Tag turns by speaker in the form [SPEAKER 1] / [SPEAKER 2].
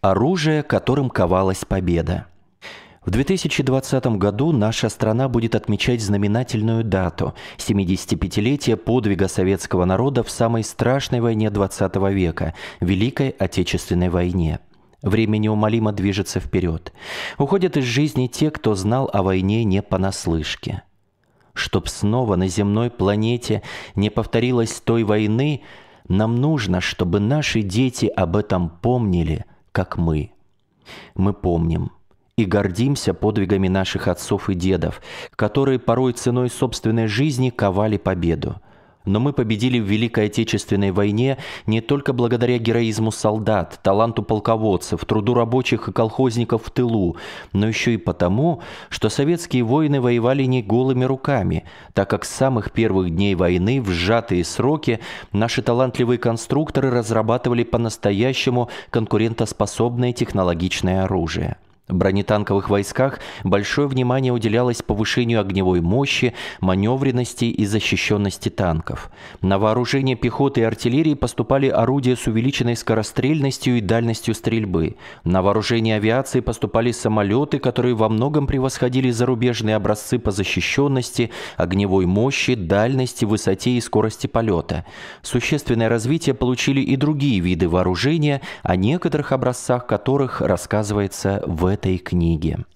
[SPEAKER 1] Оружие, которым ковалась победа. В 2020 году наша страна будет отмечать знаменательную дату – 75-летие подвига советского народа в самой страшной войне 20 века – Великой Отечественной войне. Время неумолимо движется вперед. Уходят из жизни те, кто знал о войне не понаслышке. Чтоб снова на земной планете не повторилось той войны, нам нужно, чтобы наши дети об этом помнили – как мы. Мы помним и гордимся подвигами наших отцов и дедов, которые порой ценой собственной жизни ковали победу. Но мы победили в Великой Отечественной войне не только благодаря героизму солдат, таланту полководцев, труду рабочих и колхозников в тылу, но еще и потому, что советские воины воевали не голыми руками, так как с самых первых дней войны в сжатые сроки наши талантливые конструкторы разрабатывали по-настоящему конкурентоспособное технологичное оружие бронетанковых войсках большое внимание уделялось повышению огневой мощи, маневренности и защищенности танков. На вооружение пехоты и артиллерии поступали орудия с увеличенной скорострельностью и дальностью стрельбы. На вооружение авиации поступали самолеты, которые во многом превосходили зарубежные образцы по защищенности, огневой мощи, дальности, высоте и скорости полета. Существенное развитие получили и другие виды вооружения, о некоторых образцах которых рассказывается в этом этой книге.